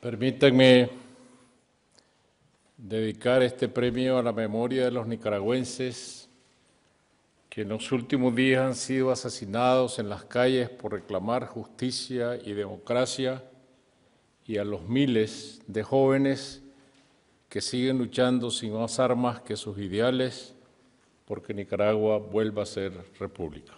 Permítanme dedicar este premio a la memoria de los nicaragüenses que en los últimos días han sido asesinados en las calles por reclamar justicia y democracia y a los miles de jóvenes que siguen luchando sin más armas que sus ideales porque Nicaragua vuelva a ser república.